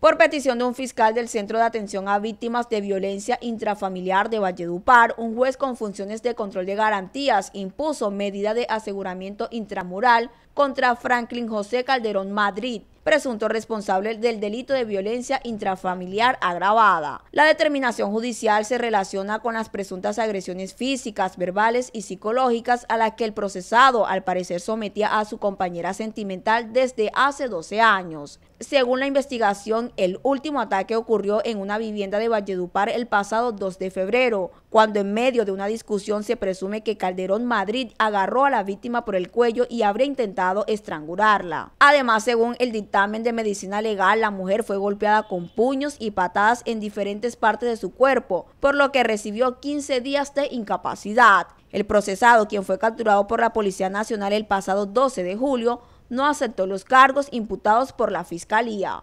por petición de un fiscal del Centro de Atención a Víctimas de Violencia Intrafamiliar de Valledupar, un juez con funciones de control de garantías impuso medida de aseguramiento intramural contra Franklin José Calderón Madrid, presunto responsable del delito de violencia intrafamiliar agravada. La determinación judicial se relaciona con las presuntas agresiones físicas, verbales y psicológicas a las que el procesado al parecer sometía a su compañera sentimental desde hace 12 años. Según la investigación, el último ataque ocurrió en una vivienda de Valledupar el pasado 2 de febrero, cuando en medio de una discusión se presume que Calderón Madrid agarró a la víctima por el cuello y habría intentado estrangularla. Además, según el dictamen examen de medicina legal, la mujer fue golpeada con puños y patadas en diferentes partes de su cuerpo, por lo que recibió 15 días de incapacidad. El procesado, quien fue capturado por la Policía Nacional el pasado 12 de julio, no aceptó los cargos imputados por la Fiscalía.